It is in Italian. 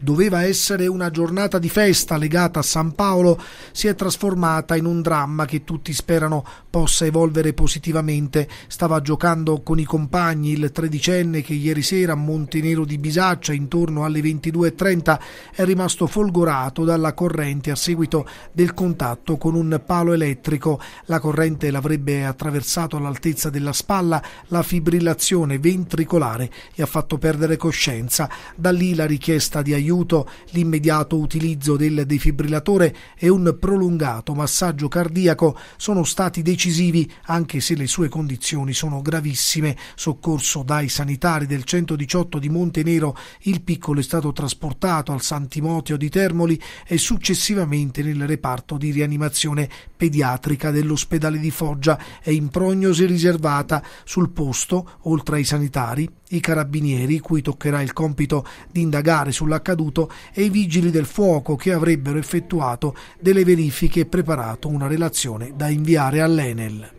doveva essere una giornata di festa legata a San Paolo, si è trasformata in un dramma che tutti sperano possa evolvere positivamente. Stava giocando con i compagni il tredicenne che ieri sera a Montenero di Bisaccia intorno alle 22.30 è rimasto folgorato dalla corrente a seguito del contatto con un palo elettrico. La corrente l'avrebbe attraversato all'altezza della spalla la fibrillazione ventricolare e ha fatto perdere coscienza. Da lì la richiesta di aiuto aiuto l'immediato utilizzo del defibrillatore e un prolungato massaggio cardiaco sono stati decisivi anche se le sue condizioni sono gravissime. Soccorso dai sanitari del 118 di Montenero, il piccolo è stato trasportato al San Timoteo di Termoli e successivamente nel reparto di rianimazione pediatrica dell'ospedale di Foggia e in prognosi riservata sul posto, oltre ai sanitari, i carabinieri, cui toccherà il compito di indagare sull'accaduto, e i vigili del fuoco che avrebbero effettuato delle verifiche e preparato una relazione da inviare all'Enel.